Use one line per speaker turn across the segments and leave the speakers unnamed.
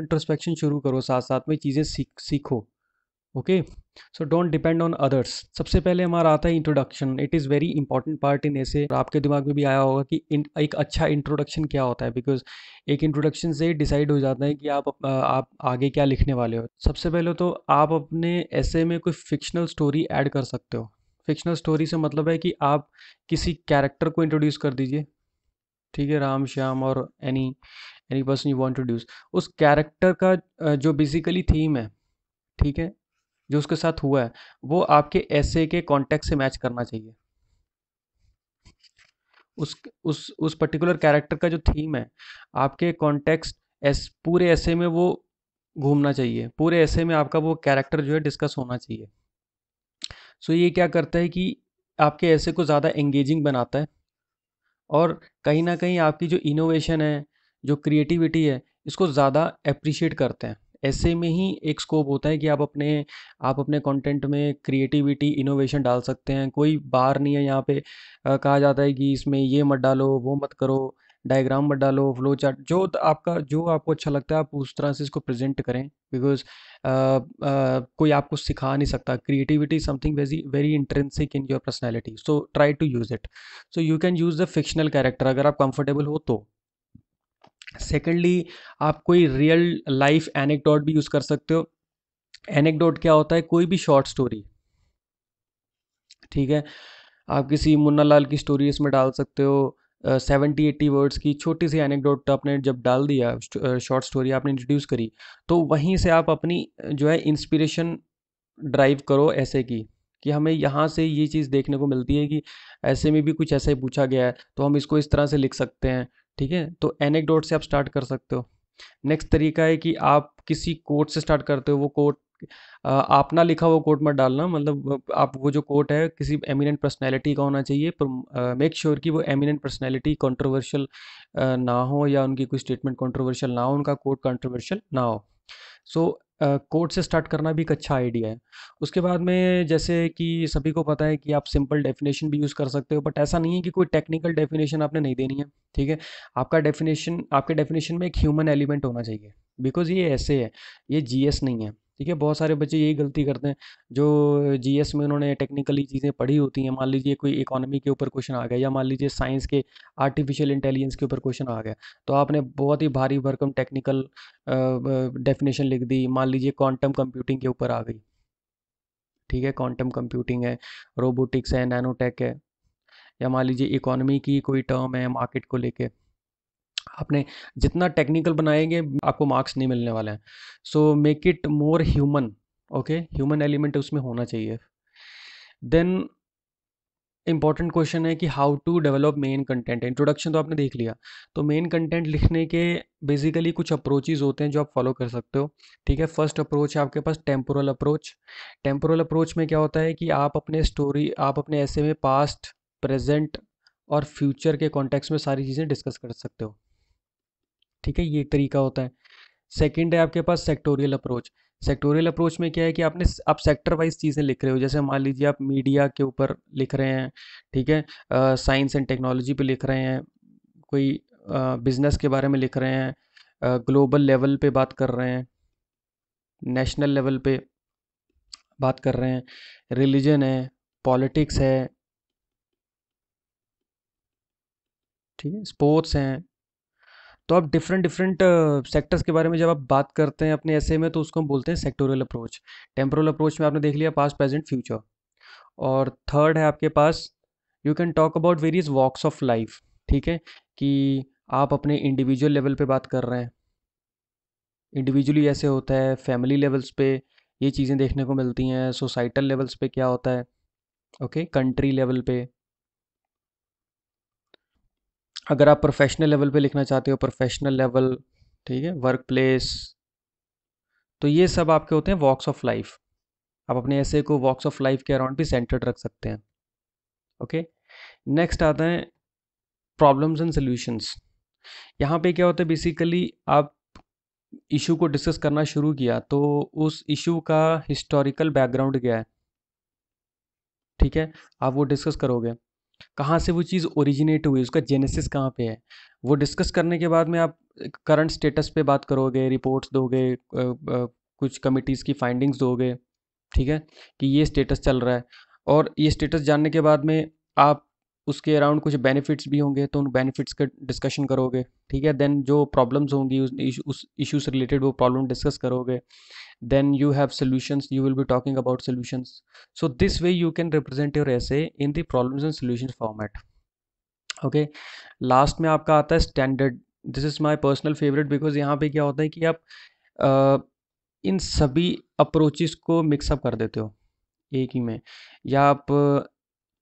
introspection शुरू करो साथ साथ में चीज़ें सीख सीखो okay so don't depend on others सबसे पहले हमारा आता है introduction it is very important part in essay आपके दिमाग में भी आया होगा कि एक अच्छा इंट्रोडक्शन क्या होता है बिकॉज एक इंट्रोडक्शन से डिसाइड हो जाता है कि आप आप आगे क्या लिखने वाले हो सबसे पहले तो आप अपने ऐसे में कोई फिक्शनल स्टोरी ऐड कर सकते हो फिक्शनल स्टोरी से मतलब है कि आप किसी कैरेक्टर को इंट्रोड्यूस कर दीजिए ठीक है राम श्याम और any any person you want to उस कैरेक्टर का जो बेसिकली थीम है ठीक है जो उसके साथ हुआ है वो आपके ऐसे के कॉन्टेक्ट से मैच करना चाहिए उस उस उस पर्टिकुलर कैरेक्टर का जो थीम है आपके कॉन्टेक्स्ट एस पूरे ऐसे में वो घूमना चाहिए पूरे ऐसे में आपका वो कैरेक्टर जो है डिस्कस होना चाहिए सो so ये क्या करता है कि आपके ऐसे को ज़्यादा एंगेजिंग बनाता है और कहीं ना कहीं आपकी जो इनोवेशन है जो क्रिएटिविटी है इसको ज़्यादा अप्रिशिएट करते हैं ऐसे में ही एक स्कोप होता है कि आप अपने आप अपने कंटेंट में क्रिएटिविटी इनोवेशन डाल सकते हैं कोई बार नहीं है यहाँ पे आ, कहा जाता है कि इसमें ये मत डालो वो मत करो डायग्राम मत डालो फ्लो चार्ट जो तो आपका जो आपको अच्छा लगता है आप उस तरह से इसको प्रेजेंट करें बिकॉज कोई आपको सिखा नहीं सकता creativity something very very intrinsic in your personality so try to use it so you can use the fictional character अगर आप कंफर्टेबल हो तो सेकेंडली आप कोई रियल लाइफ एनेकडॉट भी यूज़ कर सकते हो एनेकडॉट क्या होता है कोई भी शॉर्ट स्टोरी ठीक है आप किसी मुन्ना लाल की स्टोरी इसमें डाल सकते हो सेवेंटी एट्टी वर्ड्स की छोटी सी एनेकडोट आपने जब डाल दिया शॉर्ट स्टोरी आपने इंट्रोड्यूस करी तो वहीं से आप अपनी जो है इंस्पिरेशन ड्राइव करो ऐसे की कि हमें यहाँ से ये चीज़ देखने को मिलती है कि ऐसे में भी कुछ ऐसा ही पूछा गया है तो हम इसको इस तरह से लिख सकते हैं ठीक है तो एनेकडोट से आप स्टार्ट कर सकते हो नेक्स्ट तरीका है कि आप किसी कोट से स्टार्ट करते हो वो कोट आप ना लिखा हुआ कोट मत डालना मतलब आप वो जो कोट है किसी एमिनेंट पर्सनैलिटी का होना चाहिए पर मेक श्योर कि वो एमिनेंट पर्सनैलिटी कंट्रोवर्शियल ना हो या उनकी कोई स्टेटमेंट कंट्रोवर्शियल ना हो उनका कोट कंट्रोवर्शियल ना हो सो so, कोड से स्टार्ट करना भी एक अच्छा आइडिया है उसके बाद में जैसे कि सभी को पता है कि आप सिंपल डेफिनेशन भी यूज़ कर सकते हो बट ऐसा नहीं है कि कोई टेक्निकल डेफिनेशन आपने नहीं देनी है ठीक है आपका डेफिनेशन आपके डेफिनेशन में एक ह्यूमन एलिमेंट होना चाहिए बिकॉज ये ऐसे है ये जी नहीं है ठीक है बहुत सारे बच्चे यही गलती करते हैं जो जीएस में उन्होंने टेक्निकली चीज़ें पढ़ी होती हैं मान लीजिए कोई इकोनॉमी के ऊपर क्वेश्चन आ गया या मान लीजिए साइंस के आर्टिफिशियल इंटेलिजेंस के ऊपर क्वेश्चन आ गया तो आपने बहुत ही भारी भरकम टेक्निकल डेफिनेशन लिख दी मान लीजिए क्वांटम कंप्यूटिंग के ऊपर आ गई ठीक है क्वांटम कंप्यूटिंग है रोबोटिक्स है नैनोटेक है या मान लीजिए इकोनॉमी की कोई टर्म है मार्केट को लेके आपने जितना टेक्निकल बनाएंगे आपको मार्क्स नहीं मिलने वाले हैं so make it more human okay human element उसमें होना चाहिए देन इम्पॉर्टेंट क्वेश्चन है कि how to develop main content introduction तो आपने देख लिया तो मेन कंटेंट लिखने के बेसिकली कुछ अप्रोचेज होते हैं जो आप फॉलो कर सकते हो ठीक है फर्स्ट अप्रोच है आपके पास टेम्पोरल अप्रोच टेम्पोरल अप्रोच में क्या होता है कि आप अपने स्टोरी आप अपने ऐसे में पास्ट प्रेजेंट और फ्यूचर के कॉन्टेक्स्ट में सारी चीज़ें डिस्कस कर सकते हो ठीक है ये एक तरीका होता है सेकेंड है आपके पास सेक्टोरियल अप्रोच सेक्टोरियल अप्रोच में क्या है कि आपने आप सेक्टर वाइज चीज़ें लिख रहे हो जैसे मान लीजिए आप मीडिया के ऊपर लिख रहे हैं ठीक है साइंस एंड टेक्नोलॉजी पे लिख रहे हैं कोई बिजनेस uh, के बारे में लिख रहे हैं ग्लोबल uh, लेवल पे बात कर रहे हैं नेशनल लेवल पे बात कर रहे हैं रिलीजन है पॉलिटिक्स है ठीक है स्पोर्ट्स हैं तो आप डिफरेंट डिफरेंट सेक्टर्स के बारे में जब आप बात करते हैं अपने ऐसे में तो उसको हम बोलते हैं सेक्टोरियल अप्रोच टेम्पोरल अप्रोच में आपने देख लिया पास्ट प्रेजेंट फ्यूचर और थर्ड है आपके पास you can talk about various walks of life ठीक है कि आप अपने इंडिविजुअल लेवल पे बात कर रहे हैं इंडिविजुअली ऐसे होता है फैमिली लेवल्स पे ये चीज़ें देखने को मिलती हैं सोसाइटल लेवल्स पे क्या होता है ओके कंट्री लेवल पे अगर आप प्रोफेशनल लेवल पे लिखना चाहते हो प्रोफेशनल लेवल ठीक है वर्क प्लेस तो ये सब आपके होते हैं वॉक्स ऑफ लाइफ आप अपने ऐसे को वॉक्स ऑफ लाइफ के अराउंड भी सेंटर्ड रख सकते हैं ओके नेक्स्ट आते हैं प्रॉब्लम्स एंड सोल्यूशंस यहाँ पे क्या होता है बेसिकली आप इशू को डिस्कस करना शुरू किया तो उस इशू का हिस्टोरिकल बैकग्राउंड क्या है ठीक है आप वो डिस्कस करोगे कहाँ से वो चीज़ ओरिजिनेट हुई उसका जेनेसिस कहाँ पे है वो डिस्कस करने के बाद में आप करंट स्टेटस पे बात करोगे रिपोर्ट्स दोगे कुछ कमिटीज़ की फाइंडिंग्स दोगे ठीक है कि ये स्टेटस चल रहा है और ये स्टेटस जानने के बाद में आप उसके अराउंड कुछ बेनिफिट्स भी होंगे तो उन बेनिफिट्स का डिस्कशन करोगे ठीक है देन जो प्रॉब्लम्स होंगी उस इशू से रिलेटेड वो प्रॉब्लम डिस्कस करोगे then you have solutions you will भी talking about solutions so this way you can represent your essay in the problems and solution format okay last में आपका आता है standard this is my personal favourite because यहाँ पे क्या होता है कि आप आ, इन सभी अप्रोचेस को मिक्सअप कर देते हो एक ही में या आप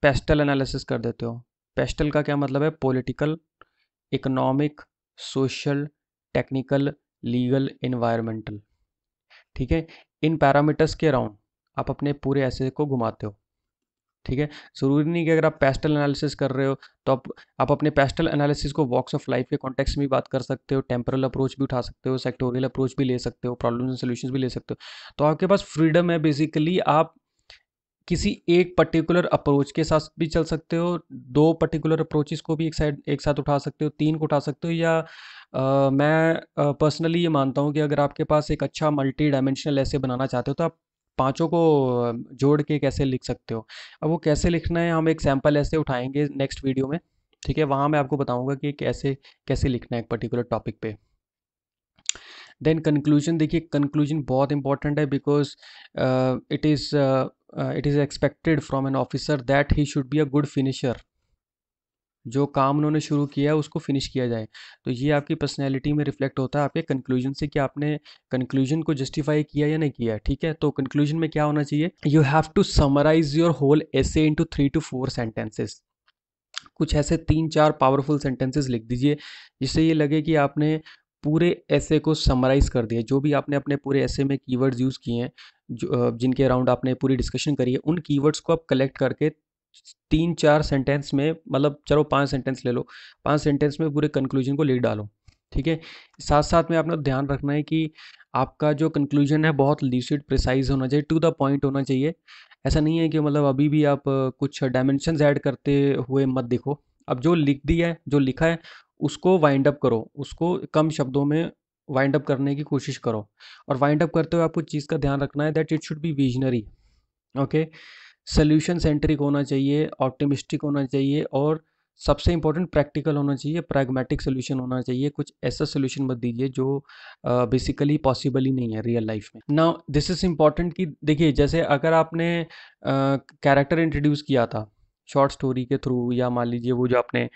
पेस्टल एनालिसिस कर देते हो पेस्टल का क्या मतलब है political economic social technical legal environmental ठीक है इन पैरामीटर्स के अराउंड आप अपने पूरे ऐसे को घुमाते हो ठीक है ज़रूरी नहीं कि अगर आप पेस्टल एनालिसिस कर रहे हो तो आप आप अपने पेस्टल एनालिसिस को वॉक्स ऑफ लाइफ के कॉन्टेक्स्ट में भी बात कर सकते हो टेम्परल अप्रोच भी उठा सकते हो सेक्टोरियल अप्रोच भी ले सकते हो प्रॉब्लम्स एंड सोल्यूशन भी ले सकते हो तो आपके पास फ्रीडम है बेसिकली आप किसी एक पर्टिकुलर अप्रोच के साथ भी चल सकते हो दो पर्टिकुलर अप्रोचेस को भी एक साइड एक साथ उठा सकते हो तीन को उठा सकते हो या आ, मैं पर्सनली ये मानता हूँ कि अगर आपके पास एक अच्छा मल्टी डायमेंशनल ऐसे बनाना चाहते हो तो आप पांचों को जोड़ के कैसे लिख सकते हो अब वो कैसे लिखना है हम एक सैम्पल ऐसे उठाएंगे नेक्स्ट वीडियो में ठीक है वहाँ मैं आपको बताऊँगा कि कैसे कैसे लिखना है एक पर्टिकुलर टॉपिक पे देन कंक्लूजन देखिए कंक्लूजन बहुत इंपॉर्टेंट है because it is uh, it is expected from an officer that he should be a good finisher जो काम उन्होंने शुरू किया है उसको फिनिश किया जाए तो ये आपकी पर्सनैलिटी में रिफ्लेक्ट होता है आपके कंक्लूजन से कि आपने कंक्लूजन को जस्टिफाई किया या नहीं किया ठीक है तो कंक्लूजन में क्या होना चाहिए you have to summarise your whole essay two three to four sentences कुछ ऐसे तीन चार पावरफुल सेंटेंसेस लिख दीजिए जिससे ये लगे कि आपने पूरे ऐसे को समराइज़ कर दिया जो भी आपने अपने पूरे ऐसे में कीवर्ड्स यूज़ किए हैं जो जिनके अराउंड आपने पूरी डिस्कशन करी है उन कीवर्ड्स को आप कलेक्ट करके तीन चार सेंटेंस में मतलब चलो पांच सेंटेंस ले लो पांच सेंटेंस में पूरे कंक्लूजन को लिख डालो ठीक है साथ साथ में आपने ध्यान रखना है कि आपका जो कंक्लूजन है बहुत लिसिड प्रिसाइज होना चाहिए टू द पॉइंट होना चाहिए ऐसा नहीं है कि मतलब अभी भी आप कुछ डायमेंशन ऐड करते हुए मत देखो अब जो लिख दिया है जो लिखा है उसको वाइंड अप करो उसको कम शब्दों में वाइंड अप करने की कोशिश करो और वाइंड अप करते हुए आपको चीज़ का ध्यान रखना है that it should be visionary okay solution centric होना चाहिए ऑप्टिमिस्टिक होना चाहिए और सबसे इंपॉर्टेंट प्रैक्टिकल होना चाहिए प्रैग्मेटिक सोल्यूशन होना चाहिए कुछ ऐसा सोल्यूशन मत दीजिए जो बेसिकली uh, पॉसिबल ही नहीं है रियल लाइफ में ना दिस इज़ इम्पॉर्टेंट कि देखिए जैसे अगर आपने कैरेक्टर uh, इंट्रोड्यूस किया था शॉर्ट स्टोरी के थ्रू या मान लीजिए वो जो आपने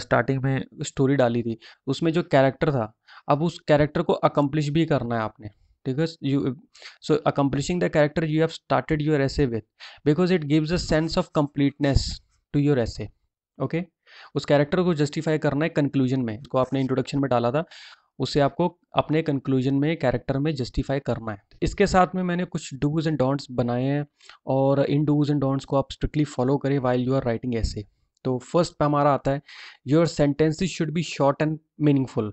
स्टार्टिंग में स्टोरी डाली थी उसमें जो कैरेक्टर था अब उस कैरेक्टर को अकम्पलिश भी करना है आपने ठीक है you so accomplishing the character you have started your essay with because it gives a sense of completeness to your essay okay उस कैरेक्टर को जस्टिफाई करना है कंक्लूजन में इसको आपने इंट्रोडक्शन में डाला था उसे आपको अपने कंक्लूजन में कैरेक्टर में जस्टिफाई करना है इसके साथ में मैंने कुछ डूज एंड डोंट्स बनाए हैं और इन डूज एंड डोंट्स को आप स्ट्रिक्टली फॉलो करें while you are writing essay तो फर्स्ट पे हमारा आता है your sentences should be short and meaningful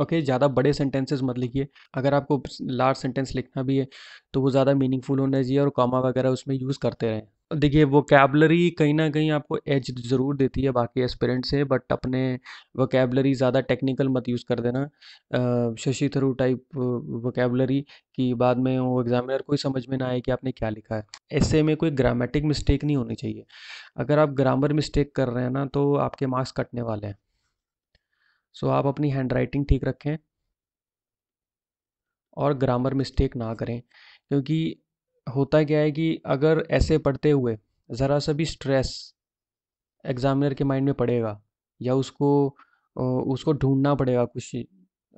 okay okay, ज़्यादा बड़े सेंटेंसेस मत लिखिए अगर आपको लार्ज सेंटेंस लिखना भी है तो वो ज़्यादा मीनिंगफुल होना चाहिए और कॉमा वगैरह उसमें यूज़ करते रहें देखिए वोकेबलरी कहीं ना कहीं आपको एज ज़रूर देती है बाकी एस्पिरेंट से बट अपने कैबलरी ज़्यादा टेक्निकल मत यूज़ कर देना शशि थरू टाइप वोकेबलरी कि बाद में वो एग्ज़ामिनर को ही समझ में ना आए कि आपने क्या लिखा है ऐसे में कोई ग्रामेटिक मिस्टेक नहीं होनी चाहिए अगर आप ग्रामर मिस्टेक कर रहे हैं ना तो आपके मार्क्स कटने वाले हैं सो आप अपनी हैंड राइटिंग ठीक रखें और ग्रामर मिस्टेक ना करें क्योंकि होता क्या है कि अगर ऐसे पढ़ते हुए ज़रा सा भी स्ट्रेस एग्ज़ामिनर के माइंड में पड़ेगा या उसको उसको ढूंढना पड़ेगा कुछ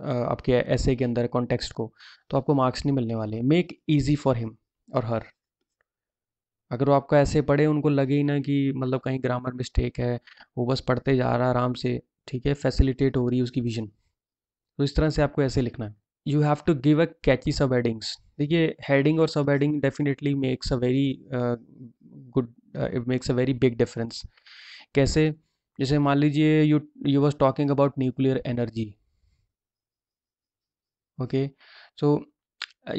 आपके ऐसे के अंदर कॉन्टेक्स्ट को तो आपको मार्क्स नहीं मिलने वाले मेक ईजी फॉर हिम और हर अगर वो आपका ऐसे पढ़े उनको लगे ही ना कि मतलब कहीं ग्रामर मिस्टेक है वो बस पढ़ते जा रहा आराम से ठीक है फैसिलिटेट हो रही है उसकी विजन तो इस तरह से आपको ऐसे लिखना है you have to give a catchy sub headings देखिए हेडिंग और sub heading definitely makes a very good it makes a very big difference कैसे जैसे मान लीजिए you you was talking about nuclear energy okay so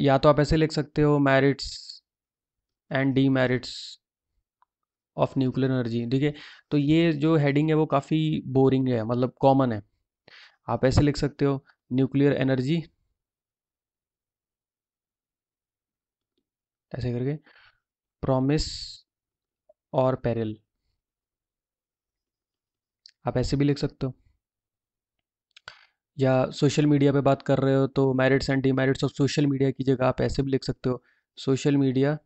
या तो आप ऐसे लिख सकते हो merits and demerits of nuclear energy ठीक है तो ये जो हेडिंग है वो काफ़ी बोरिंग है मतलब कॉमन है आप ऐसे लिख सकते हो न्यूक्लियर एनर्जी ऐसे करके प्रॉमिस और पेरिल आप ऐसे भी लिख सकते हो या सोशल मीडिया पे बात कर रहे हो तो merits and demerits of social media की जगह आप ऐसे भी लिख सकते हो social media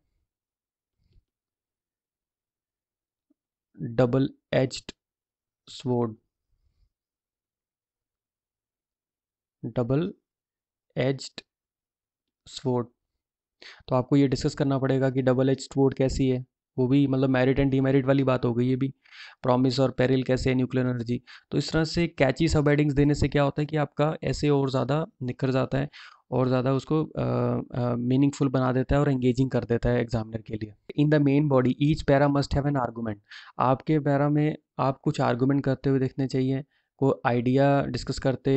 double edge sword double edge sword तो आपको ये डिस्कस करना पड़ेगा कि डबल एच स्वोर्ड कैसी है वो भी मतलब मेरिट एंड डीमेरिट वाली बात हो गई ये भी प्रॉमिस और पेरिल कैसे है न्यूक्लियर एनर्जी तो इस तरह से कैची सब हेडिंग्स देने से क्या होता है कि आपका ऐसे और ज़्यादा निखर जाता है और ज़्यादा उसको मीनिंगफुल बना देता है और एंगेजिंग कर देता है एग्जामिनर के लिए in the main body each para must have an argument आपके पैरा में आप कुछ आर्गूमेंट करते हुए देखने चाहिए को आइडिया डिस्कस करते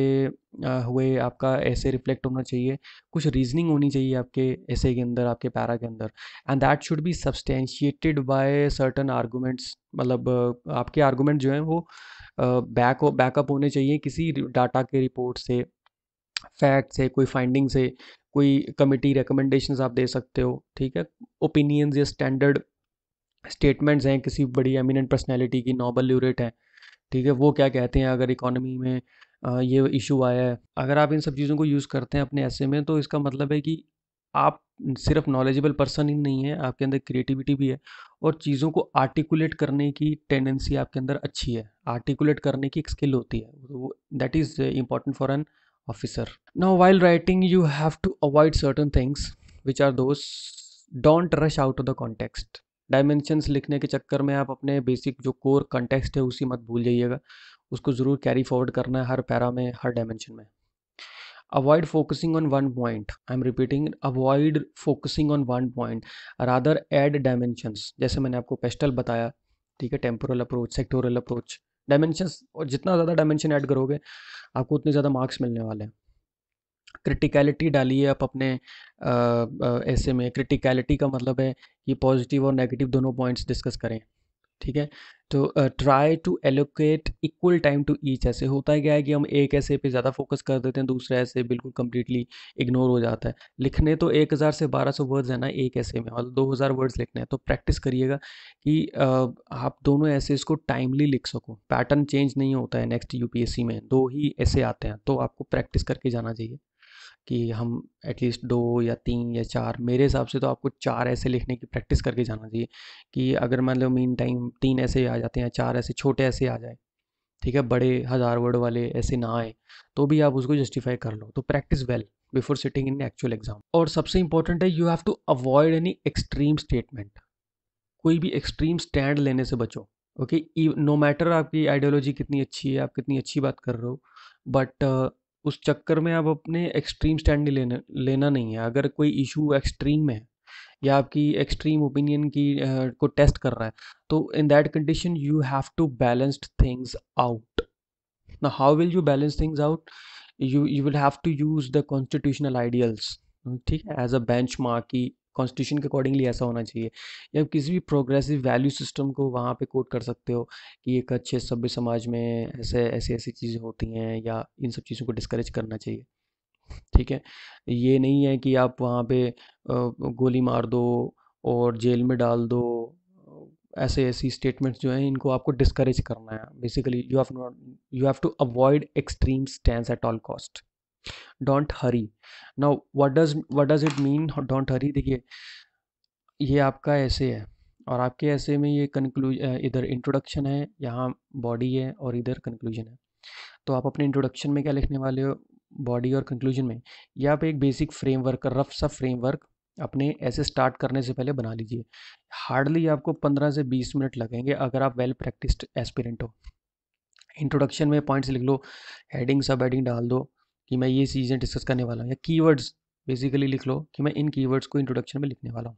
हुए आपका ऐसे रिफ्लेक्ट होना चाहिए कुछ रीजनिंग होनी चाहिए आपके ऐसे के अंदर आपके पैरा के अंदर and that should be substantiated by certain arguments मतलब आपके आर्गूमेंट जो हैं वो बैक बैकअप होने चाहिए किसी डाटा के रिपोर्ट से फैक्ट्स है कोई फाइंडिंग्स है कोई कमेटी रिकमेंडेशंस आप दे सकते हो ठीक है ओपिनियंस या स्टैंडर्ड स्टेटमेंट्स हैं किसी बड़ी एमिनेंट पर्सनैलिटी की नॉबल ल्यूरेट हैं ठीक है वो क्या कहते हैं अगर इकोनॉमी में ये इशू आया है अगर आप इन सब चीज़ों को यूज़ करते हैं अपने ऐसे में तो इसका मतलब है कि आप सिर्फ नॉलेजेबल पर्सन ही नहीं है आपके अंदर क्रिएटिविटी भी है और चीज़ों को आर्टिकुलेट करने की टेंडेंसी आपके अंदर अच्छी है आर्टिकुलेट करने की एक स्किल होती है that is important for an officer now while writing you have to avoid certain things which are those don't rush out of the context dimensions लिखने के चक्कर में आप अपने बेसिक जो कोर कॉन्टेक्स्ट है उसी मत भूल जाइएगा उसको ज़रूर कैरी फॉरवर्ड करना है हर पैरा में हर डायमेंशन में avoid focusing on one point I am repeating avoid focusing on one point rather add dimensions जैसे मैंने आपको पेस्टल बताया ठीक है temporal approach sectoral approach dimension और जितना ज़्यादा डायमेंशन ऐड करोगे आपको उतने ज़्यादा मार्क्स मिलने वाले हैं क्रिटिकलिटी डालिए आप अपने ऐसे में क्रिटिकलिटी का मतलब है कि पॉजिटिव और नेगेटिव दोनों पॉइंट्स डिस्कस करें ठीक है तो try to allocate equal time to each essay होता है क्या है कि हम एक ऐसे पे ज़्यादा फोकस कर देते हैं दूसरे ऐसे बिल्कुल कम्प्लीटली इग्नोर हो जाता है लिखने तो एक हज़ार से बारह सौ वर्ड्स है ना एक ऐसे में और दो हज़ार वर्ड्स लिखने हैं तो प्रैक्टिस करिएगा कि आप दोनों ऐसे इसको टाइमली लिख सको पैटर्न चेंज नहीं होता है नेक्स्ट यू में दो ही ऐसे आते हैं तो आपको प्रैक्टिस करके जाना चाहिए कि हम एटलीस्ट दो या तीन या चार मेरे हिसाब से तो आपको चार ऐसे लिखने की प्रैक्टिस करके जाना चाहिए कि अगर मान लो मीन टाइम तीन ऐसे आ जाते हैं चार ऐसे छोटे ऐसे आ जाए ठीक है बड़े हज़ार वर्ड वाले ऐसे ना आए तो भी आप उसको जस्टिफाई कर लो तो practice well before sitting in actual exam और सबसे इंपॉर्टेंट है you have to avoid any extreme statement कोई भी एक्सट्रीम स्टैंड लेने से बचो ओके नो मैटर आपकी आइडियोलॉजी कितनी अच्छी है आप कितनी अच्छी बात कर रहे हो बट उस चक्कर में आप अपने एक्सट्रीम स्टैंड लेना लेना नहीं है अगर कोई इशू एक्सट्रीम में है या आपकी एक्सट्रीम ओपिनियन की आ, को टेस्ट कर रहा है तो in that condition you have to balanced things out ना how will you balance things out you you will have to use the constitutional ideals ठीक है एज अ बेंच मार्क की कॉन्स्टिट्यूशन के अकॉर्डिंगली ऐसा होना चाहिए या किसी भी प्रोग्रेसिव वैल्यू सिस्टम को वहाँ पे कोट कर सकते हो कि एक अच्छे सभ्य समाज में ऐसे ऐसी ऐसी चीज़ें होती हैं या इन सब चीज़ों को डिस्करेज करना चाहिए ठीक है ये नहीं है कि आप वहाँ पे गोली मार दो और जेल में डाल दो ऐसे ऐसी स्टेटमेंट्स जो हैं इनको आपको डिस्करेज करना है basically you have not you have to avoid extreme stand at all cost don't hurry now what does what does it mean don't hurry देखिए ये आपका ऐसे है और आपके ऐसे में ये कंक्लूज इधर इंट्रोडक्शन है यहाँ बॉडी है और इधर कंक्लूजन है तो आप अपने इंट्रोडक्शन में क्या लिखने वाले हो बॉडी और कंक्लूजन में या आप एक बेसिक फ्रेमवर्क रफ सा फ्रेमवर्क अपने ऐसे स्टार्ट करने से पहले बना लीजिए हार्डली आपको पंद्रह से बीस मिनट लगेंगे अगर आप वेल प्रैक्टिस्ड एस्पिरेंट हो इंट्रोडक्शन में पॉइंट्स लिख लो हेडिंग सब हेडिंग डाल दो कि मैं ये चीज़ें डिस्कस करने वाला हूँ या कीवर्ड्स बेसिकली लिख लो कि मैं इन कीवर्ड्स को इंट्रोडक्शन में लिखने वाला हूँ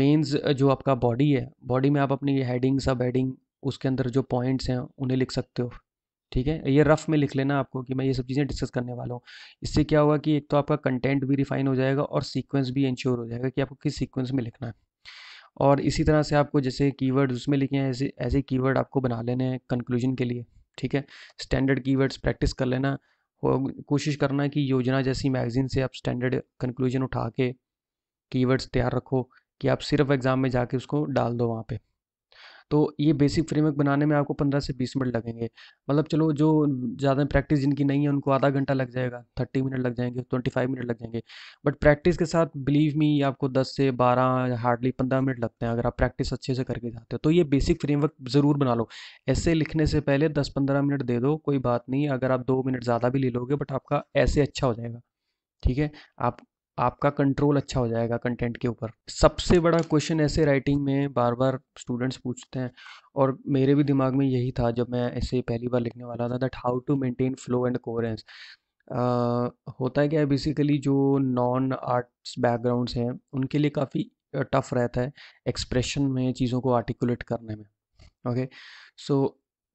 मेन्स जो आपका बॉडी है बॉडी में आप अपनी हेडिंग सब हेडिंग उसके अंदर जो पॉइंट्स हैं उन्हें लिख सकते हो ठीक है ये रफ़ में लिख लेना आपको कि मैं ये सब चीज़ें डिस्कस करने वाला हूँ इससे क्या होगा कि एक तो आपका कंटेंट भी रिफाइन हो जाएगा और सीक्वेंस भी इंश्योर हो जाएगा कि आपको किस सीक्वेंस में लिखना है और इसी तरह से आपको जैसे कीवर्ड उसमें लिखे हैं ऐसे ऐसे कीवर्ड आपको बना लेने हैं कंक्लूजन के लिए ठीक है स्टैंडर्ड कीवर्ड्स प्रैक्टिस कर लेना कोशिश करना है कि योजना जैसी मैगज़ीन से आप स्टैंडर्ड कंक्लूजन उठा के कीवर्ड्स तैयार रखो कि आप सिर्फ एग्ज़ाम में जाके उसको डाल दो वहाँ पे तो ये बेसिक फ्रेमवर्क बनाने में आपको पंद्रह से बीस मिनट लगेंगे मतलब चलो जो ज़्यादा प्रैक्टिस जिनकी नहीं है उनको आधा घंटा लग जाएगा थर्टी मिनट लग जाएंगे ट्वेंटी फाइव मिनट लग जाएंगे बट प्रैक्टिस के साथ बिलीव मी आपको दस से बारह हार्डली पंद्रह मिनट लगते हैं अगर आप प्रैक्टिस अच्छे से करके जाते हो तो ये बेसिक फ्रेमवर्क ज़रूर बना लो ऐसे लिखने से पहले दस पंद्रह मिनट दे दो कोई बात नहीं अगर आप दो मिनट ज़्यादा भी ले लोगे बट आपका ऐसे अच्छा हो जाएगा ठीक है आप आपका कंट्रोल अच्छा हो जाएगा कंटेंट के ऊपर सबसे बड़ा क्वेश्चन ऐसे राइटिंग में बार बार स्टूडेंट्स पूछते हैं और मेरे भी दिमाग में यही था जब मैं ऐसे पहली बार लिखने वाला था that how to maintain flow and coherence होता है क्या है बेसिकली जो नॉन आर्ट्स बैकग्राउंड्स हैं उनके लिए काफ़ी टफ रहता है एक्सप्रेशन में चीज़ों को आर्टिकुलेट करने में ओके सो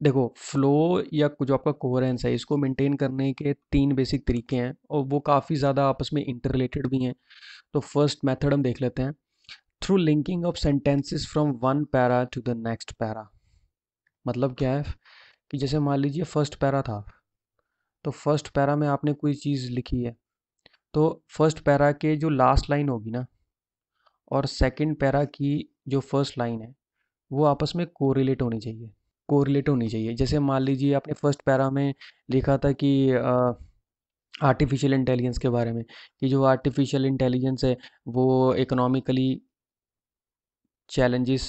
देखो फ्लो या जो आपका कोहरेंस है इसको मेंटेन करने के तीन बेसिक तरीके हैं और वो काफ़ी ज़्यादा आपस में इंटर रिलेटेड भी हैं तो फर्स्ट मेथड हम देख लेते हैं through linking of sentences from one para to the next para मतलब क्या है कि जैसे मान लीजिए फर्स्ट पैरा था तो फर्स्ट पैरा में आपने कोई चीज़ लिखी है तो फर्स्ट पैरा के जो लास्ट लाइन होगी ना और सेकंड पैरा की जो फर्स्ट लाइन है वो आपस में कोरिलेट होनी चाहिए कोरिलेट होनी चाहिए जैसे मान लीजिए आपने फर्स्ट पैरा में लिखा था कि आर्टिफिशियल इंटेलिजेंस के बारे में कि जो आर्टिफिशियल इंटेलिजेंस है वो इकोनॉमिकली चैलेंजेस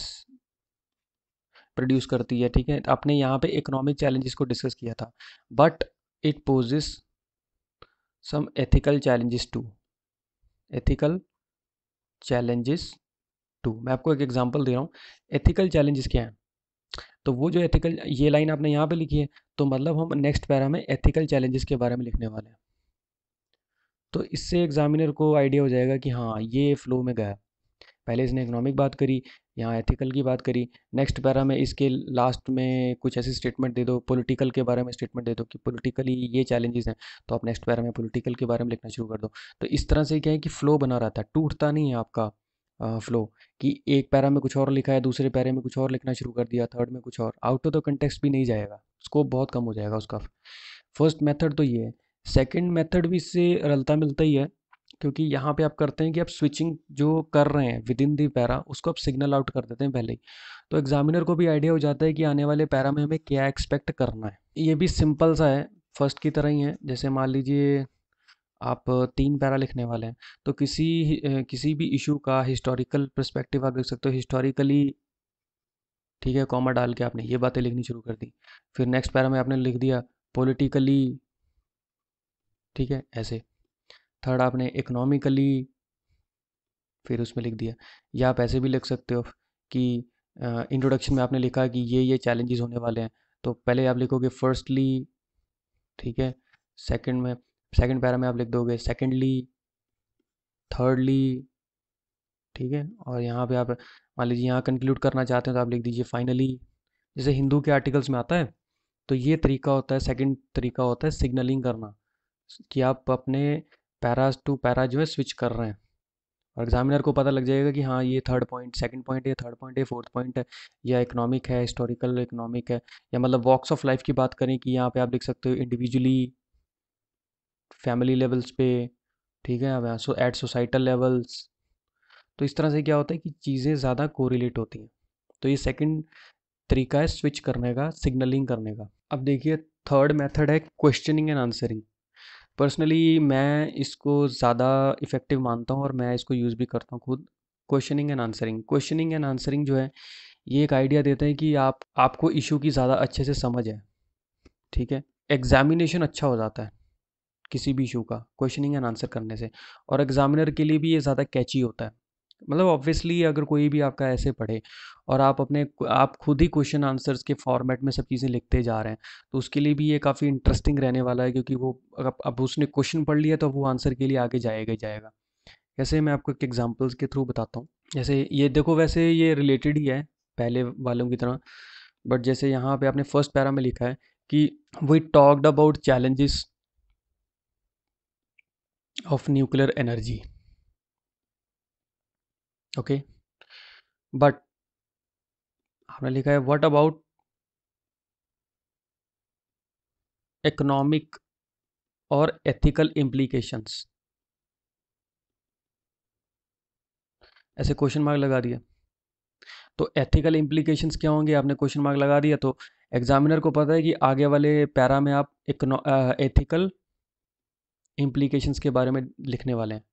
प्रोड्यूस करती है ठीक है तो आपने यहाँ पे इकोनॉमिक चैलेंजेस को डिस्कस किया था but it poses some ethical challenges to ethical challenges to मैं आपको एक एग्जांपल दे रहा हूँ एथिकल चैलेंजेस क्या हैं तो वो जो एथिकल ये लाइन आपने यहाँ पे लिखी है तो मतलब हम नेक्स्ट पैरा में एथिकल चैलेंजेस के बारे में लिखने वाले हैं तो इससे एग्जामिनर को आइडिया हो जाएगा कि हाँ ये फ्लो में गया पहले इसने इकोनॉमिक बात करी यहाँ एथिकल की बात करी नेक्स्ट पैरा में इसके लास्ट में कुछ ऐसी स्टेटमेंट दे दो पॉलिटिकल के बारे में स्टेटमेंट दे दो कि पॉलिटिकली ये चैलेंजेस हैं तो आप नेक्स्ट पैरा में पॉलिटिकल के बारे में लिखना शुरू कर दो तो इस तरह से क्या है कि फ़्लो बना रहता है टूटता नहीं है आपका फ्लो कि एक पैरा में कुछ और लिखा है दूसरे पैरे में कुछ और लिखना शुरू कर दिया थर्ड में कुछ और आउट ऑफ द कंटेक्स्ट भी नहीं जाएगा स्कोप बहुत कम हो जाएगा उसका फर्स्ट मेथड तो ये है सेकंड मेथड भी इससे रलता मिलता ही है क्योंकि यहाँ पे आप करते हैं कि आप स्विचिंग जो कर रहे हैं विद इन दी पैरा उसको आप सिग्नल आउट कर देते हैं पहले ही तो एग्जामिनर को भी आइडिया हो जाता है कि आने वाले पैरा में हमें क्या एक्सपेक्ट करना है ये भी सिंपल सा है फर्स्ट की तरह ही है जैसे मान लीजिए आप तीन पैरा लिखने वाले हैं तो किसी किसी भी इशू का हिस्टोरिकल परस्पेक्टिव आप लिख सकते हो हिस्टोरिकली ठीक है कॉमा डाल के आपने ये बातें लिखनी शुरू कर दी फिर नेक्स्ट पैरा में आपने लिख दिया पॉलिटिकली ठीक है ऐसे थर्ड आपने इकोनॉमिकली फिर उसमें लिख दिया या आप ऐसे भी लिख सकते हो कि इंट्रोडक्शन में आपने लिखा कि ये ये चैलेंजेस होने वाले हैं तो पहले आप लिखोगे फर्स्टली ठीक है सेकंड में सेकंड पैरा में आप लिख दोगे सेकंडली थर्डली ठीक है और यहाँ पे आप मान लीजिए यहाँ कंक्लूड करना चाहते हैं तो आप लिख दीजिए फाइनली जैसे हिंदू के आर्टिकल्स में आता है तो ये तरीका होता है सेकंड तरीका होता है सिग्नलिंग करना कि आप अपने पैराज टू पैरा जो है स्विच कर रहे हैं और एग्जामिनर को पता लग जाएगा कि हाँ ये थर्ड पॉइंट सेकंड पॉइंट है थर्ड पॉइंट है फोर्थ पॉइंट है या इकोनॉमिक है हिस्टोरिकल इकोनॉमिक है या मतलब वॉक्स ऑफ लाइफ की बात करें कि यहाँ पे आप लिख सकते हो इंडिविजुअली फैमिली लेवल्स पे ठीक है अब सो एट सोसाइटल लेवल्स तो इस तरह से क्या होता है कि चीज़ें ज़्यादा कोरिलेट होती हैं तो ये सेकंड तरीका है स्विच करने का सिग्नलिंग करने का अब देखिए थर्ड मेथड है क्वेश्चनिंग एंड आंसरिंग पर्सनली मैं इसको ज़्यादा इफ़ेक्टिव मानता हूँ और मैं इसको यूज़ भी करता हूँ खुद questioning and answering questioning and answering जो है ये एक आइडिया देते हैं कि आप आपको इशू की ज़्यादा अच्छे से समझ है ठीक है एग्जामिनेशन अच्छा हो जाता है किसी भी इशू का क्वेश्चनिंग एंड आंसर करने से और एग्जामिनर के लिए भी ये ज़्यादा कैची होता है मतलब ऑब्वियसली अगर कोई भी आपका ऐसे पढ़े और आप अपने आप खुद ही क्वेश्चन आंसर्स के फॉर्मेट में सब चीज़ें लिखते जा रहे हैं तो उसके लिए भी ये काफ़ी इंटरेस्टिंग रहने वाला है क्योंकि वो अगर अब उसने क्वेश्चन पढ़ लिया तो वो आंसर के लिए आगे जाएगा ही जाएगा जैसे मैं आपको एक एग्जाम्पल्स के थ्रू बताता हूँ जैसे ये देखो वैसे ये रिलेटेड ही है पहले वालों की तरह बट जैसे यहाँ पे आपने फर्स्ट पैरा में लिखा है कि we talked about challenges of nuclear energy okay but हमने लिखा है व्हाट अबाउट इकोनॉमिक और एथिकल इम्प्लीकेशंस ऐसे तो क्वेश्चन मार्क लगा दिया तो एथिकल इम्प्लीकेशंस क्या होंगे आपने क्वेश्चन मार्क लगा दिया तो एग्जामिनर को पता है कि आगे वाले पैरा में आप एथिकल इम्प्लीकेशन के बारे में लिखने वाले हैं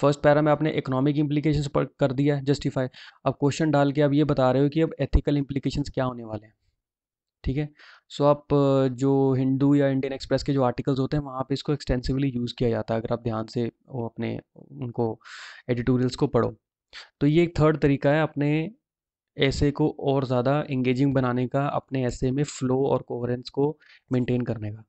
फर्स्ट पैरा में आपने इकोनॉमिक इम्प्लीकेशन पर कर दिया है जस्टिफाई अब क्वेश्चन डाल के आप ये बता रहे हो कि अब एथिकल इम्प्लीकेशन क्या होने वाले हैं ठीक है सो आप जो हिंदू या इंडियन एक्सप्रेस के जो आर्टिकल्स होते हैं वहाँ पे इसको एक्सटेंसिवली यूज़ किया जाता है अगर आप ध्यान से वो अपने उनको एडिटोरियल्स को पढ़ो तो ये एक थर्ड तरीका है अपने ऐसे को और ज़्यादा इंगेजिंग बनाने का अपने ऐसे में फ़्लो और कोवरेंस को मेंटेन करने का